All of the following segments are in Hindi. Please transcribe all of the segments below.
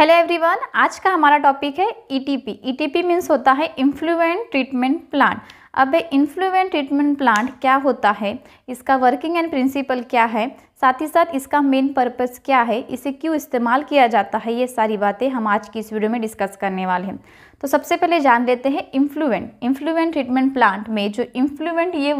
हेलो एवरीवन आज का हमारा टॉपिक है ईटीपी ईटीपी मींस होता है इन्फ्लुएंट ट्रीटमेंट प्लांट अब इन्फ्लुएंट ट्रीटमेंट प्लांट क्या होता है इसका वर्किंग एंड प्रिंसिपल क्या है साथ ही साथ इसका मेन पर्पस क्या है इसे क्यों इस्तेमाल किया जाता है ये सारी बातें हम आज की इस वीडियो में डिस्कस करने वाले हैं तो सबसे पहले जान लेते हैं इन्फ्लुएंट इन्फ्लुएंट ट्रीटमेंट प्लांट में जो इन्फ्लुएंट ये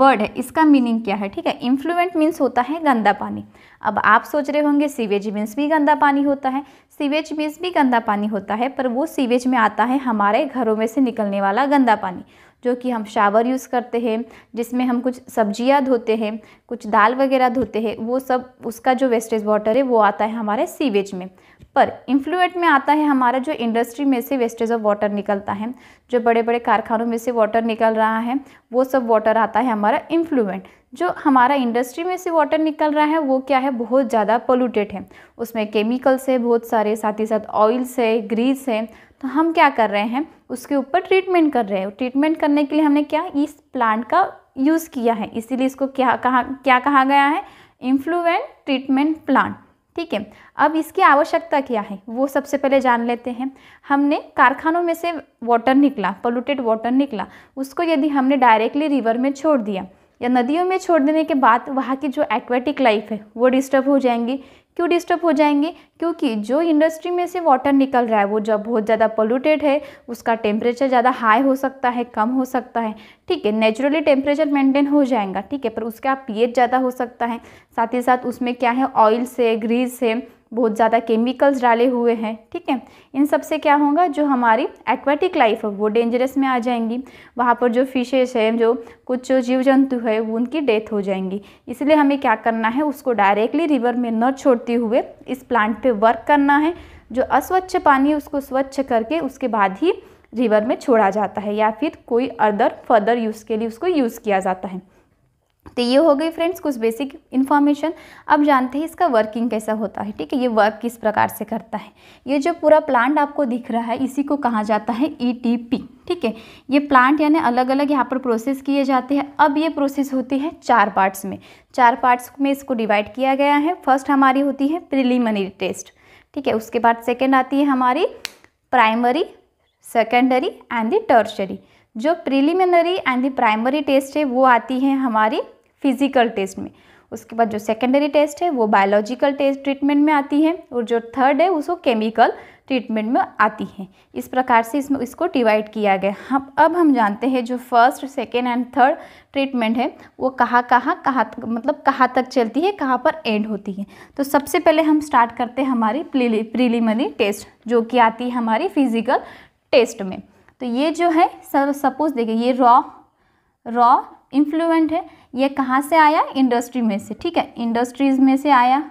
वर्ड है इसका मीनिंग क्या है ठीक है इन्फ्लुएंट मीन्स होता है गंदा पानी अब आप सोच रहे होंगे सीवेज मीन्स भी गंदा पानी होता है सीवेज में भी गंदा पानी होता है पर वो सीवेज में आता है हमारे घरों में से निकलने वाला गंदा पानी जो कि हम शावर यूज़ करते हैं जिसमें हम कुछ सब्जियां धोते हैं कुछ दाल वगैरह धोते हैं वो सब उसका जो वेस्टेज वाटर है वो आता है हमारे सीवेज में पर इन्फ्लुएंट में आता है हमारा जो इंडस्ट्री में से वेस्टेज ऑफ वाटर निकलता है जो बड़े बड़े कारखानों में से वाटर निकल रहा है वो सब वाटर आता है हमारा इन्फ्लुएंट जो हमारा इंडस्ट्री में से वाटर निकल रहा है वो क्या है बहुत ज़्यादा पोलूटेड है उसमें केमिकल्स है बहुत सारे साथ ही साथ ऑयल्स है ग्रीस है तो हम क्या कर रहे हैं उसके ऊपर ट्रीटमेंट कर रहे हैं ट्रीटमेंट करने के लिए हमने क्या इस प्लांट का यूज़ किया है इसीलिए इसको क्या कहा क्या कहा गया है इन्फ्लुएंट ट्रीटमेंट प्लांट ठीक है अब इसकी आवश्यकता क्या है वो सबसे पहले जान लेते हैं हमने कारखानों में से वाटर निकला पोलूटेड वाटर निकला उसको यदि हमने डायरेक्टली रिवर में छोड़ दिया या नदियों में छोड़ देने के बाद वहाँ की जो एक्वेटिक लाइफ है वो डिस्टर्ब हो जाएंगी क्यों डिस्टर्ब हो जाएंगे क्योंकि जो इंडस्ट्री में से वाटर निकल रहा है वो जब बहुत ज़्यादा पोल्यूटेड है उसका टेम्परेचर ज़्यादा हाई हो सकता है कम हो सकता है ठीक है नेचुरली टेम्परेचर मेंटेन हो जाएगा ठीक है पर उसका पीएच ज़्यादा हो सकता है साथ ही साथ उसमें क्या है ऑयल से ग्रीस है बहुत ज़्यादा केमिकल्स डाले हुए हैं ठीक है इन सब से क्या होगा जो हमारी एक्वाटिक लाइफ है वो डेंजरस में आ जाएंगी वहाँ पर जो फिशेज हैं जो कुछ जीव जंतु है वो उनकी डेथ हो जाएंगी इसलिए हमें क्या करना है उसको डायरेक्टली रिवर में न छोड़ते हुए इस प्लांट पे वर्क करना है जो अस्वच्छ पानी उसको स्वच्छ करके उसके बाद ही रिवर में छोड़ा जाता है या फिर कोई अदर फर्दर यूज़ के लिए उसको यूज़ किया जाता है तो ये हो गई फ्रेंड्स कुछ बेसिक इन्फॉर्मेशन अब जानते हैं इसका वर्किंग कैसा होता है ठीक है ये वर्क किस प्रकार से करता है ये जो पूरा प्लांट आपको दिख रहा है इसी को कहा जाता है ईटीपी e ठीक है ये प्लांट यानी अलग अलग यहाँ पर प्रोसेस किए जाते हैं अब ये प्रोसेस होती है चार पार्ट्स में चार पार्ट्स में इसको डिवाइड किया गया है फर्स्ट हमारी होती है प्रिलिमिनरी टेस्ट ठीक है उसके बाद सेकेंड आती है हमारी primary secondary and the tertiary जो preliminary and the primary test है वो आती है हमारी फिज़िकल टेस्ट में उसके बाद जो सेकेंडरी टेस्ट है वो बायोलॉजिकल टेस्ट ट्रीटमेंट में आती है और जो थर्ड है उसको केमिकल ट्रीटमेंट में आती है इस प्रकार से इसमें इसको डिवाइड किया गया हम अब हम जानते हैं जो first second and third treatment है वो कहाँ कहाँ कहाँ तक मतलब कहाँ तक चलती है कहाँ पर एंड होती है तो सबसे पहले हम स्टार्ट करते हैं हमारी प्रीलिमरी टेस्ट जो कि आती है हमारी फिजिकल टेस्ट में तो ये जो है सपोज देखिए ये रॉ रॉ इन्फ्लुएंट है ये कहाँ से आया इंडस्ट्री में से ठीक है इंडस्ट्रीज़ में से आया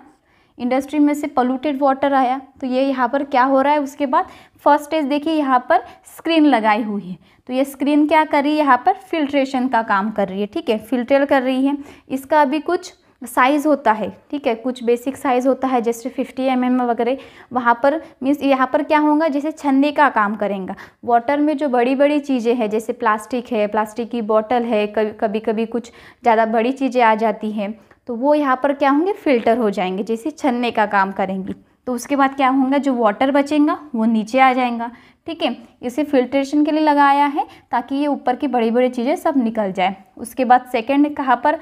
इंडस्ट्री में से पोलूटेड वाटर आया तो ये यहाँ पर क्या हो रहा है उसके बाद फर्स्ट स्टेज देखिए यहाँ पर स्क्रीन लगाई हुई है तो ये स्क्रीन क्या कर रही है यहाँ पर फिल्ट्रेशन का काम कर रही है ठीक है फिल्टर कर रही है इसका अभी कुछ साइज़ होता है ठीक है कुछ बेसिक साइज़ होता है जैसे 50 एम mm वगैरह वहाँ पर मीन्स यहाँ पर क्या होगा जैसे छन्ने का काम करेंगे वाटर में जो बड़ी बड़ी चीज़ें हैं जैसे प्लास्टिक है प्लास्टिक की बॉटल है कभी कभी कभी कुछ ज़्यादा बड़ी चीज़ें आ जाती हैं तो वो यहाँ पर क्या होंगे फ़िल्टर हो जाएंगे जैसे छन्ने का काम करेंगी तो उसके बाद क्या होगा जो वाटर बचेगा वो नीचे आ जाएगा ठीक है इसे फिल्ट्रेशन के लिए लगाया है ताकि ये ऊपर की बड़ी बड़ी चीज़ें सब निकल जाए उसके बाद सेकंड कहाँ पर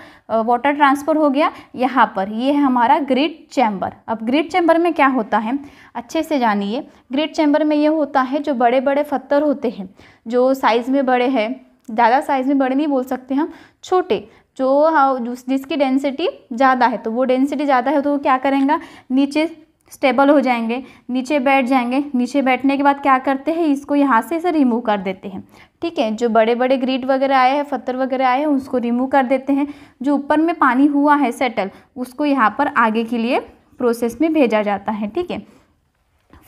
वाटर ट्रांसफ़र हो गया यहाँ पर ये है हमारा ग्रिड चैम्बर अब ग्रिड चैम्बर में क्या होता है अच्छे से जानिए ग्रिड चैम्बर में ये होता है जो बड़े बड़े पत्थर होते हैं जो साइज़ में बड़े हैं ज़्यादा साइज़ में बड़े नहीं बोल सकते हम छोटे जो हाँ, जिसकी डेंसिटी ज़्यादा है तो वो डेंसिटी ज़्यादा है तो वो क्या करेंगे नीचे स्टेबल हो जाएंगे नीचे बैठ जाएंगे नीचे बैठने के बाद क्या करते हैं इसको यहाँ से इसे रिमूव कर देते हैं ठीक है जो बड़े बड़े ग्रीड वगैरह आए हैं पत्थर वगैरह आए हैं उसको रिमूव कर देते हैं जो ऊपर में पानी हुआ है सेटल उसको यहाँ पर आगे के लिए प्रोसेस में भेजा जाता है ठीक है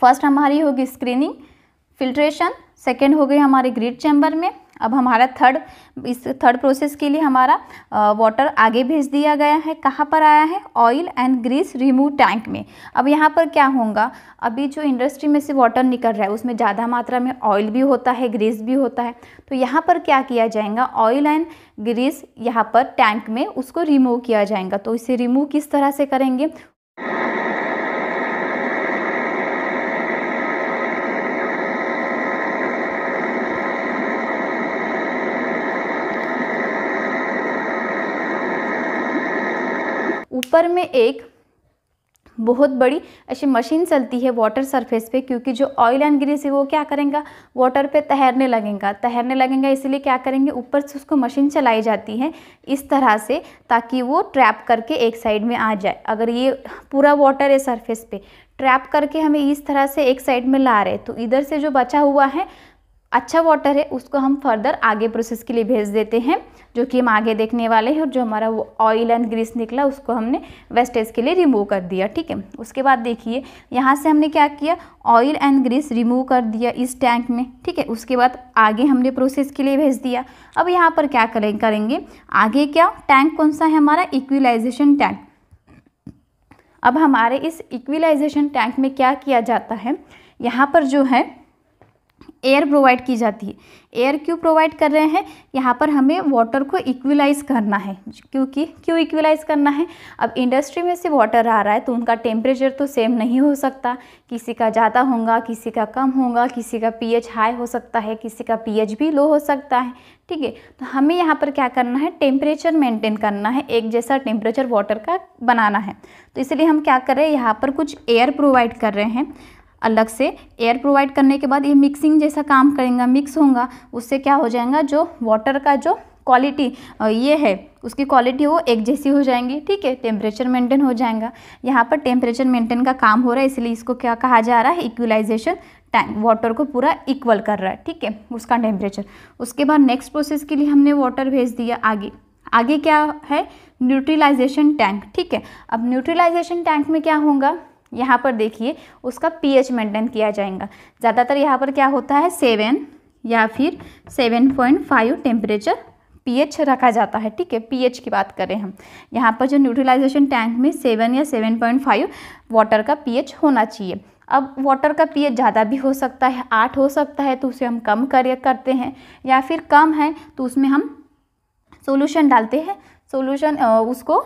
फर्स्ट हमारी होगी स्क्रीनिंग फिल्ट्रेशन सेकेंड हो गई हमारे ग्रीड चैम्बर में अब हमारा थर्ड इस थर्ड प्रोसेस के लिए हमारा वाटर आगे भेज दिया गया है कहाँ पर आया है oil and grease remove tank में अब यहाँ पर क्या होगा अभी जो इंडस्ट्री में से वाटर निकल रहा है उसमें ज़्यादा मात्रा में ऑयल भी होता है ग्रीस भी होता है तो यहाँ पर क्या किया जाएगा ऑयल एंड ग्रीस यहाँ पर टैंक में उसको रिमूव किया जाएगा तो इसे रिमूव किस तरह से करेंगे पर में एक बहुत बड़ी ऐसी मशीन चलती है वाटर सरफेस पे क्योंकि जो ऑयल एंड ग्रीस है वो क्या करेंगे वाटर पे तैरने लगेगा तैरने लगेगा इसलिए क्या करेंगे ऊपर से उसको मशीन चलाई जाती है इस तरह से ताकि वो ट्रैप करके एक साइड में आ जाए अगर ये पूरा वाटर है सरफेस पे ट्रैप करके हमें इस तरह से एक साइड में ला रहे तो इधर से जो बचा हुआ है अच्छा वाटर है उसको हम फर्दर आगे प्रोसेस के लिए भेज देते हैं जो कि हम आगे देखने वाले हैं और जो हमारा वो ऑयल एंड ग्रीस निकला उसको हमने वेस्टेज के लिए रिमूव कर दिया ठीक है उसके बाद देखिए यहाँ से हमने क्या किया ऑयल एंड ग्रीस रिमूव कर दिया इस टैंक में ठीक है उसके बाद आगे हमने प्रोसेस के लिए भेज दिया अब यहाँ पर क्या करें करेंगे आगे क्या टैंक कौन सा है हमारा इक्विलाइजेशन टैंक अब हमारे इस इक्विलाइजेशन टैंक में क्या किया जाता है यहाँ पर जो है एयर प्रोवाइड की जाती है एयर क्यों प्रोवाइड कर रहे हैं यहाँ पर हमें वाटर को इक्वलाइज करना है क्योंकि क्यों इक्वलाइज करना है अब इंडस्ट्री में से वाटर आ रहा है तो उनका टेम्परेचर तो सेम नहीं हो सकता किसी का ज़्यादा होगा किसी का कम होगा किसी का पीएच हाई हो सकता है किसी का पीएच भी लो हो सकता है ठीक है तो हमें यहाँ पर क्या करना है टेम्परेचर मेंटेन करना है एक जैसा टेम्परेचर वाटर का बनाना है तो इसलिए हम क्या कर रहे हैं यहाँ पर कुछ एयर प्रोवाइड कर रहे हैं अलग से एयर प्रोवाइड करने के बाद ये मिक्सिंग जैसा काम करेंगे मिक्स होगा उससे क्या हो जाएगा जो वाटर का जो क्वालिटी ये है उसकी क्वालिटी वो एक जैसी हो जाएंगी ठीक है टेम्परेचर मेंटेन हो जाएगा यहाँ पर टेम्परेचर मेंटेन का काम हो रहा है इसलिए इसको क्या कहा जा रहा है इक्वलाइजेशन टैंक वाटर को पूरा इक्वल कर रहा है ठीक है उसका टेम्परेचर उसके बाद नेक्स्ट प्रोसेस के लिए हमने वाटर भेज दिया आगे आगे क्या है न्यूट्रिलाइजेशन टैंक ठीक है अब न्यूट्रिलाइजेशन टैंक में क्या होगा यहाँ पर देखिए उसका पी एच मेंटेन किया जाएगा ज़्यादातर यहाँ पर क्या होता है सेवन या फिर seven point five temperature P H रखा जाता है ठीक है पी एच की बात करें हम यहाँ पर जो न्यूट्रलाइजेशन टैंक में सेवन या सेवन पॉइंट फाइव वाटर का पी एच होना चाहिए अब वाटर का पीएच ज़्यादा भी हो सकता है आठ हो सकता है तो उसे हम कम कर करते हैं या फिर कम है तो उसमें हम सोल्यूशन डालते हैं सोल्यूशन उसको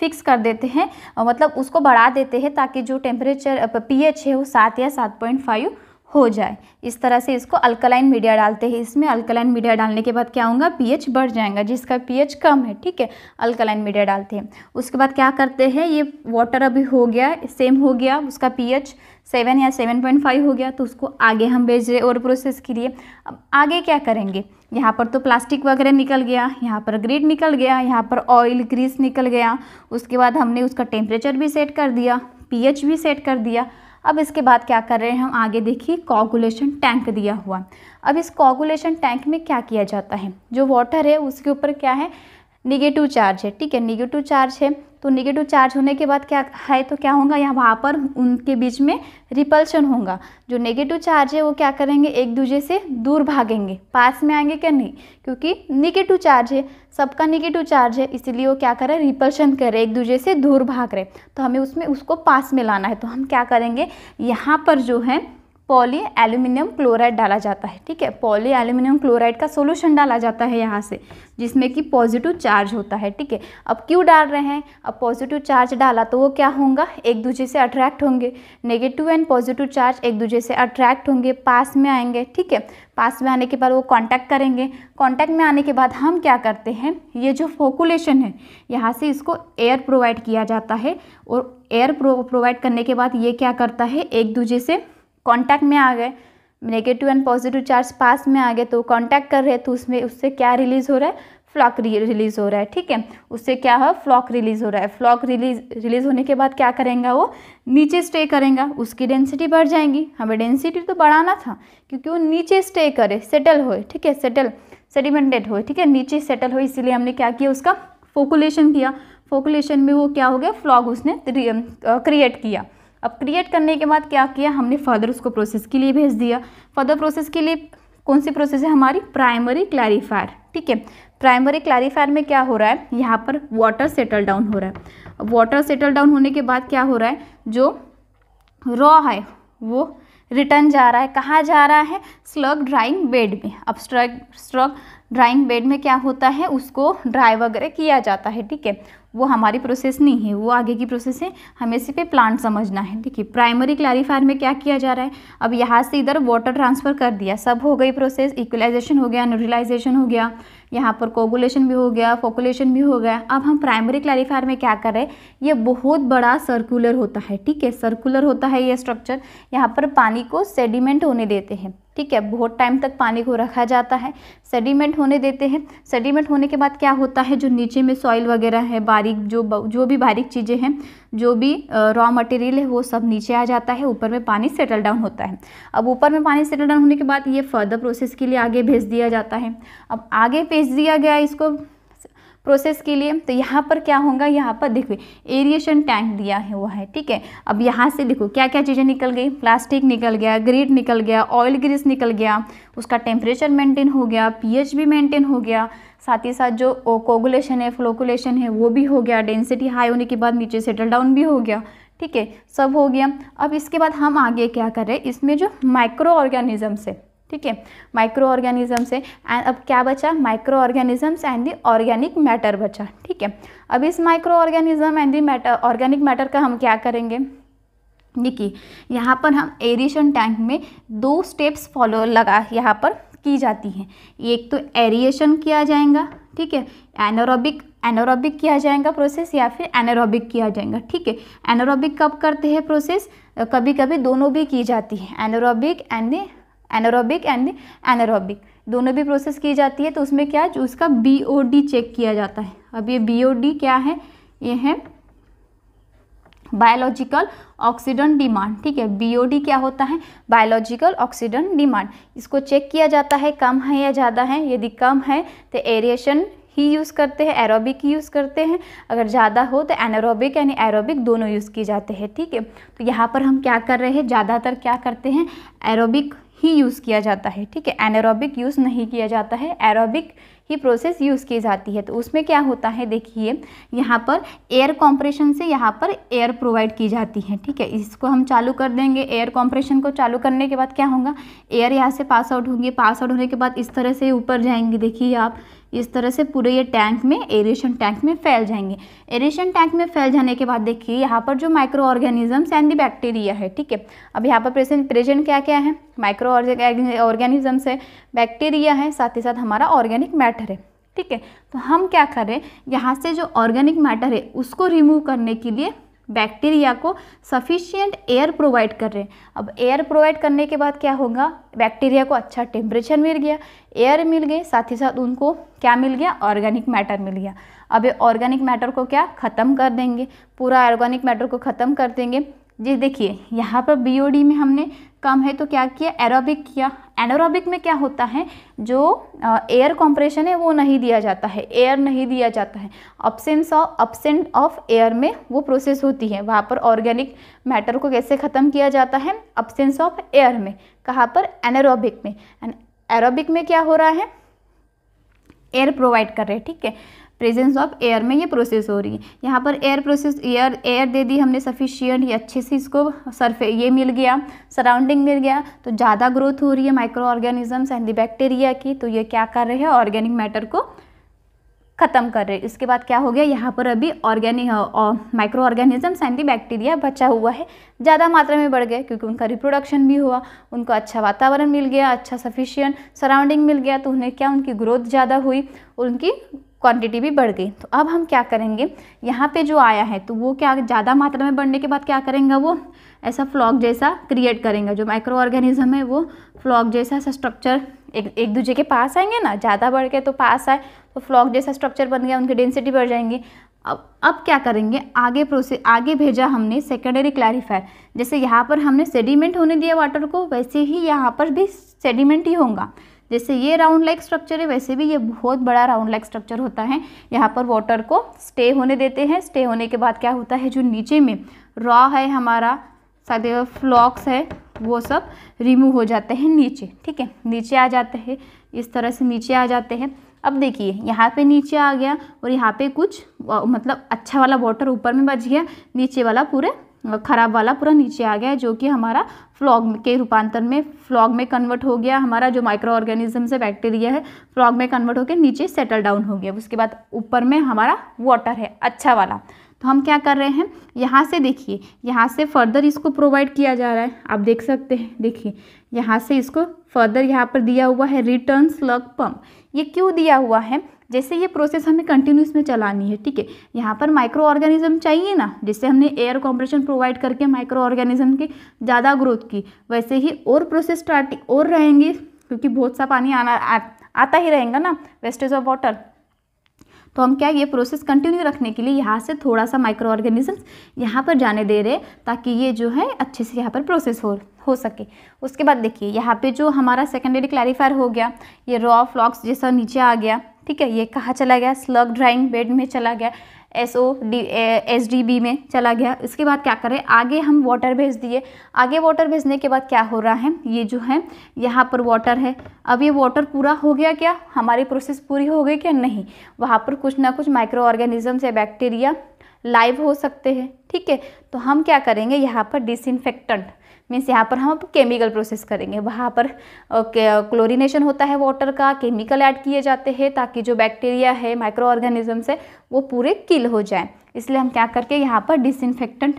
फिक्स कर देते हैं मतलब उसको बढ़ा देते हैं ताकि जो टेम्परेचर पीएच है वो सात या सात पॉइंट फाइव हो जाए इस तरह से इसको अल्कलाइन मीडिया डालते हैं इसमें अल्कलाइन मीडिया डालने के बाद क्या होगा पीएच बढ़ जाएगा जिसका पीएच कम है ठीक है अल्कलाइन मीडिया डालते हैं उसके बाद क्या करते हैं ये वाटर अभी हो गया सेम हो गया उसका पीएच सेवन या सेवन पॉइंट फाइव हो गया तो उसको आगे हम भेज रहे और प्रोसेस के लिए अब आगे क्या करेंगे यहाँ पर तो प्लास्टिक वगैरह निकल गया यहाँ पर ग्रिड निकल गया यहाँ पर ऑयल ग्रीस निकल गया उसके बाद हमने उसका टेम्परेचर भी सेट कर दिया पीएच भी सेट कर दिया अब इसके बाद क्या कर रहे हैं हम आगे देखिए कॉगुलेशन टैंक दिया हुआ अब इस कॉगुलेशन टैंक में क्या किया जाता है जो वाटर है उसके ऊपर क्या है निगेटिव चार्ज है ठीक है निगेटिव चार्ज है तो निगेटिव चार्ज होने के बाद क्या है तो क्या होगा यहाँ वहाँ पर उनके बीच में रिपल्शन होगा जो नेगेटिव चार्ज है वो क्या करेंगे एक दूसरे से दूर भागेंगे पास में आएंगे क्या नहीं क्योंकि निगेटिव चार्ज है सबका निगेटिव चार्ज है इसीलिए वो क्या करें रिपल्शन कर रहे एक दूसरे से दूर भाग रहे तो हमें उसमें उसको पास में लाना है तो हम क्या करेंगे यहाँ पर जो है पॉली एल्यूमिनियम क्लोराइड डाला जाता है ठीक है पॉली एल्यूमिनियम क्लोराइड का सोल्यूशन डाला जाता है यहाँ से जिसमें कि पॉजिटिव चार्ज होता है ठीक है अब क्यों डाल रहे हैं अब पॉजिटिव चार्ज डाला तो वो क्या होगा एक दूसरे से अट्रैक्ट होंगे नेगेटिव एंड पॉजिटिव चार्ज एक दूसरे से अट्रैक्ट होंगे पास में आएंगे ठीक है पास में आने के बाद वो कॉन्टैक्ट करेंगे कॉन्टैक्ट में आने के बाद हम क्या करते हैं ये जो फोकुलेशन है यहाँ से इसको एयर प्रोवाइड किया जाता है और एयर प्रोवाइड करने के बाद ये क्या करता है एक दूसरे से कांटेक्ट में आ गए नेगेटिव एंड पॉजिटिव चार्ज पास में आ गए तो कांटेक्ट कर रहे तो उसमें उससे क्या रिलीज़ हो रहा है फ्लॉक रिलीज़ हो रहा है ठीक है उससे क्या है फ्लॉक रिलीज़ हो रहा है फ्लॉक रिलीज रिलीज़ होने के बाद क्या करेंगे वो नीचे स्टे करेंगे उसकी डेंसिटी बढ़ जाएंगी हमें डेंसिटी तो बढ़ाना था क्योंकि वो नीचे स्टे करे सेटल होए ठीक है सेटल सेडिमेंटेड होए ठीक है नीचे सेटल हो इसीलिए हमने क्या किया उसका फोकुलेशन किया फोकुलेशन में वो क्या हो गया फ्लॉग उसने क्रिएट किया अब क्रिएट करने के बाद क्या किया हमने फर्दर उसको प्रोसेस के लिए भेज दिया फर्दर प्रोसेस के लिए कौन सी प्रोसेस है हमारी प्राइमरी क्लैरिफायर ठीक है प्राइमरी क्लैरिफायर में क्या हो रहा है यहाँ पर वाटर सेटल डाउन हो रहा है वाटर सेटल डाउन होने के बाद क्या हो रहा है जो रॉ है वो रिटर्न जा रहा है कहाँ जा रहा है स्लग ड्राइंग बेड में अब स्ट्रग स्ट्रग ड्राइंग बेड में क्या होता है उसको ड्राई वगैरह किया जाता है ठीक है वो हमारी प्रोसेस नहीं है वो आगे की प्रोसेस है हमें सिर्फ प्लांट समझना है देखिए प्राइमरी क्लैरिफायर में क्या किया जा रहा है अब यहाँ से इधर वाटर ट्रांसफ़र कर दिया सब हो गई प्रोसेस इक्वलाइजेशन हो गया न्यूट्रलाइजेशन हो गया यहाँ पर कोगुलेशन भी हो गया फोकुलेशन भी हो गया अब हम प्राइमरी क्लैरिफायर में क्या कर रहे हैं ये बहुत बड़ा सर्कुलर होता है ठीक है सर्कुलर होता है ये स्ट्रक्चर यहाँ पर पानी को सेडिमेंट होने देते हैं ठीक है बहुत टाइम तक पानी को रखा जाता है सेडिमेंट होने देते हैं सेडिमेंट होने के बाद क्या होता है जो नीचे में सॉइल वगैरह है बारीक जो जो भी बारीक चीज़ें हैं जो भी रॉ मटेरियल है वो सब नीचे आ जाता है ऊपर में पानी सेटल डाउन होता है अब ऊपर में पानी सेटल डाउन होने के बाद ये फर्दर प्रोसेस के लिए आगे भेज दिया जाता है अब आगे भेज दिया गया इसको प्रोसेस के लिए तो यहाँ पर क्या होगा यहाँ पर देखो एरिएशन टैंक दिया है हुआ है ठीक है अब यहाँ से देखो क्या क्या चीज़ें निकल गई प्लास्टिक निकल गया ग्रीड निकल गया ऑयल ग्रीस निकल गया उसका टेम्परेचर मेंटेन हो गया पीएच भी मेंटेन हो गया साथ ही साथ जो कोगुलेशन है फ्लोकुलेशन है वो भी हो गया डेंसिटी हाई होने के बाद नीचे सेटल डाउन भी हो गया ठीक है सब हो गया अब इसके बाद हम आगे क्या कर रहे हैं इसमें जो माइक्रो ऑर्गेनिज़म्स है ठीक है माइक्रो ऑर्गेनिज्म से एंड अब क्या बचा micro organisms and the organic matter बचा ठीक है अब इस micro organism and the matter organic matter का हम क्या करेंगे देखिए यहाँ पर हम एरिएशन टैंक में दो स्टेप्स फॉलो लगा यहाँ पर की जाती है एक तो एरिएशन किया जाएगा ठीक है एनोरोबिक एनोरोबिक किया जाएगा प्रोसेस या फिर एनोरोबिक किया जाएगा ठीक है एनोरोबिक कब करते हैं प्रोसेस कभी कभी दोनों भी की जाती है anaerobic and anaerobic and anaerobic दोनों भी प्रोसेस की जाती है तो उसमें क्या है जो उसका बी ओ डी चेक किया जाता है अब ये बी ओ डी क्या है ये है बायोलॉजिकल ऑक्सीडन डिमांड ठीक है बीओडी क्या होता है बायोलॉजिकल ऑक्सीडन डिमांड इसको चेक किया जाता है कम है या ज़्यादा है यदि कम है तो एरिएशन ही यूज़ करते हैं एरोबिक ही यूज़ करते हैं अगर ज़्यादा हो तो एनारोबिक यानी एरोबिक दोनों यूज़ किए जाते हैं ठीक है तो यहाँ पर हम क्या कर रहे हैं ज़्यादातर क्या करते हैं एरोबिक ही यूज़ किया जाता है ठीक है एनारोबिक यूज़ नहीं किया जाता है एरोबिक ही प्रोसेस यूज़ की जाती है तो उसमें क्या होता है देखिए यहाँ पर एयर कॉम्प्रेशन से यहाँ पर एयर प्रोवाइड की जाती है ठीक है इसको हम चालू कर देंगे एयर कॉम्प्रेशन को चालू करने के बाद क्या होगा एयर यहाँ से पास आउट होंगे पास आउट होने के बाद इस तरह से ऊपर जाएंगे देखिए आप इस तरह से पूरे ये टैंक में एरेशन टैंक में फैल जाएंगे एरेशन टैंक में फैल जाने के बाद देखिए यहाँ पर जो micro organisms and the bacteria है ठीक है अब यहाँ पर प्रेजेंट प्रेजेंट क्या क्या है माइक्रो ऑर्गेनिजम्स है बैक्टीरिया है साथ ही साथ हमारा ऑर्गेनिक मैटर है ठीक है तो हम क्या करें यहाँ से जो ऑर्गेनिक मैटर है उसको रिमूव करने के लिए बैक्टीरिया को सफिशियंट एयर प्रोवाइड कर रहे हैं अब एयर प्रोवाइड करने के बाद क्या होगा बैक्टीरिया को अच्छा टेम्परेचर मिल गया एयर मिल गए साथ ही साथ उनको क्या मिल गया ऑर्गेनिक मैटर मिल गया अब ये ऑर्गेनिक मैटर को क्या ख़त्म कर देंगे पूरा ऑर्गेनिक मैटर को ख़त्म कर देंगे जी देखिए यहाँ पर बी में हमने कम है तो क्या किया एरोबिक किया एनोरोबिक में क्या होता है जो एयर कंप्रेशन है वो नहीं दिया जाता है एयर नहीं दिया जाता है absence of absent of air में वो प्रोसेस होती है वहाँ पर ऑर्गेनिक मैटर को कैसे ख़त्म किया जाता है अपसेंस ऑफ एयर में कहाँ पर एनोरोबिक में एरोबिक में क्या हो रहा है एयर प्रोवाइड कर रहे हैं ठीक है प्रेजेंस ऑफ एयर में ये प्रोसेस हो रही है यहाँ पर एयर प्रोसेस एयर एयर दे दी हमने सफिशियंट ये अच्छे से इसको सरफे ये मिल गया सराउंडिंग मिल गया तो ज़्यादा ग्रोथ हो रही है micro organisms and the bacteria की तो ये क्या कर रहे हैं ऑर्गेनिक मैटर को ख़त्म कर रहे हैं इसके बाद क्या हो गया यहाँ पर अभी organic micro organisms and bacteria बचा हुआ है ज़्यादा मात्रा में बढ़ गए क्योंकि उनका रिप्रोडक्शन भी हुआ उनको अच्छा वातावरण मिल गया अच्छा सफिशियंट सराउंडिंग मिल गया तो उन्हें क्या उनकी ग्रोथ ज़्यादा हुई और उनकी क्वांटिटी भी बढ़ गई तो अब हम क्या करेंगे यहाँ पे जो आया है तो वो क्या ज़्यादा मात्रा में बढ़ने के बाद क्या करेंगे वो ऐसा फ्लॉग जैसा क्रिएट करेंगे जो माइक्रो ऑर्गेनिज्म है वो फ्लॉग जैसा ऐसा स्ट्रक्चर एक एक दूसरे के पास आएंगे ना ज़्यादा बढ़ के तो पास आए तो फ्लॉग जैसा स्ट्रक्चर बन गया उनकी डेंसिटी बढ़ जाएंगी अब अब क्या करेंगे आगे प्रोसेस आगे भेजा हमने सेकेंडरी क्लैरिफायर जैसे यहाँ पर हमने सेडिमेंट होने दिया वाटर को वैसे ही यहाँ पर भी सेडिमेंट ही होगा जैसे ये राउंड लाइक स्ट्रक्चर है वैसे भी ये बहुत बड़ा राउंड लाइक स्ट्रक्चर होता है यहाँ पर वाटर को स्टे होने देते हैं स्टे होने के बाद क्या होता है जो नीचे में रॉ है हमारा साथ फ्लॉक्स है वो सब रिमूव हो जाते हैं नीचे ठीक है नीचे आ जाते हैं इस तरह से नीचे आ जाते हैं अब देखिए यहाँ पे नीचे आ गया और यहाँ पे कुछ मतलब अच्छा वाला वाटर ऊपर में बच गया नीचे वाला पूरे खराब वाला पूरा नीचे आ गया है जो कि हमारा फ्लॉग के रूपांतर में फ्लॉग में कन्वर्ट हो गया हमारा जो माइक्रो ऑर्गेनिज्म से बैक्टीरिया है फ्लॉग में कन्वर्ट होकर नीचे सेटल डाउन हो गया उसके बाद ऊपर में हमारा वाटर है अच्छा वाला तो हम क्या कर रहे हैं यहाँ से देखिए यहाँ से फर्दर इसको प्रोवाइड किया जा रहा है आप देख सकते हैं देखिए यहाँ से इसको फर्दर यहाँ पर दिया हुआ है रिटर्न स्लग पम्प ये क्यों दिया हुआ है जैसे ये प्रोसेस हमें कंटिन्यूस में चलानी है ठीक है यहाँ पर माइक्रो ऑर्गेनिज्म चाहिए ना जिससे हमने एयर कॉम्प्रेशन प्रोवाइड करके माइक्रो ऑर्गेनिज्म की ज़्यादा ग्रोथ की वैसे ही और प्रोसेस स्टार्टिंग और रहेंगे क्योंकि बहुत सा पानी आना आ, आता ही रहेगा ना वेस्टेज ऑफ वाटर तो हम क्या ये प्रोसेस कंटिन्यू रखने के लिए यहाँ से थोड़ा सा माइक्रो ऑर्गेनिजम्स यहाँ पर जाने दे रहे ताकि ये जो है अच्छे से यहाँ पर प्रोसेस हो हो सके उसके बाद देखिए यहाँ पे जो हमारा सेकेंडरी क्लैरिफायर हो गया ये रॉ फ्लॉक्स जैसा नीचे आ गया ठीक है ये कहाँ चला गया स्लग ड्राइंग बेड में चला गया S O D S D B में चला गया इसके बाद क्या करें आगे हम वाटर भेज दिए आगे वाटर भेजने के बाद क्या हो रहा है ये जो है यहाँ पर वाटर है अब ये वाटर पूरा हो गया क्या हमारी प्रोसेस पूरी हो गई क्या नहीं वहाँ पर कुछ ना कुछ माइक्रो ऑर्गेनिज़म्स या बैक्टीरिया लाइव हो सकते हैं ठीक है तो हम क्या करेंगे यहाँ पर डिसइनफेक्टेंट मीन्स यहाँ पर हम केमिकल प्रोसेस करेंगे वहाँ पर क्लोरिनेशन होता है वाटर का केमिकल ऐड किए जाते हैं ताकि जो बैक्टीरिया है माइक्रो ऑर्गेनिजम्स है वो पूरे किल हो जाए इसलिए हम क्या करके यहाँ पर डिसइनफेक्टेंट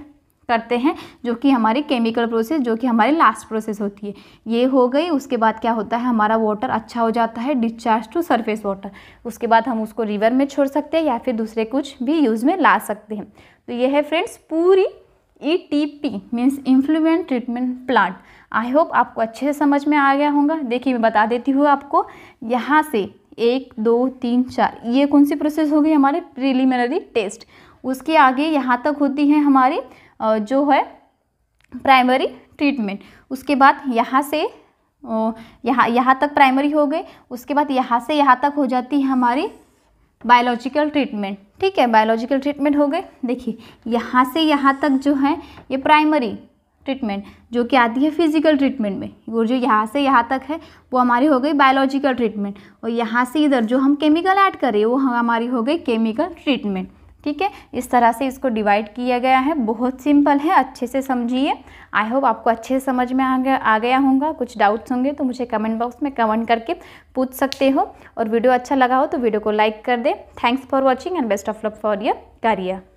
करते हैं जो कि हमारी केमिकल प्रोसेस जो कि हमारी लास्ट प्रोसेस होती है ये हो गई उसके बाद क्या होता है हमारा वाटर अच्छा हो जाता है डिस्चार्ज टू सरफेस वाटर उसके बाद हम उसको रिवर में छोड़ सकते हैं या फिर दूसरे कुछ भी यूज़ में ला सकते हैं तो ये है फ्रेंड्स पूरी E T P means influent treatment plant I hope आपको अच्छे से समझ में आ गया होगा देखिए मैं बता देती हूँ आपको यहाँ से एक दो तीन चार ये कौन सी प्रोसेस होगी हमारे प्रिलिमिनरी टेस्ट उसके आगे यहाँ तक होती है हमारी जो है प्राइमरी ट्रीटमेंट उसके बाद यहाँ से यहाँ यहाँ तक प्राइमरी हो गई उसके बाद यहाँ से यहाँ तक हो जाती है हमारी बायोलॉजिकल ट्रीटमेंट ठीक है बायोलॉजिकल ट्रीटमेंट हो गए देखिए यहाँ से यहाँ तक जो है ये प्राइमरी ट्रीटमेंट जो कि आती है फिजिकल ट्रीटमेंट में वो जो यहाँ से यहाँ तक है वो हमारी हो गई बायोलॉजिकल ट्रीटमेंट और यहाँ से इधर जो हम केमिकल ऐड करें वो हमारी हो गई केमिकल ट्रीटमेंट ठीक है इस तरह से इसको डिवाइड किया गया है बहुत सिंपल है अच्छे से समझिए आई होप आपको अच्छे से समझ में आ गया आ गया होगा कुछ डाउट्स होंगे तो मुझे कमेंट बॉक्स में कमेंट करके पूछ सकते हो और वीडियो अच्छा लगा हो तो वीडियो को लाइक कर दें thanks for watching and best of luck for your career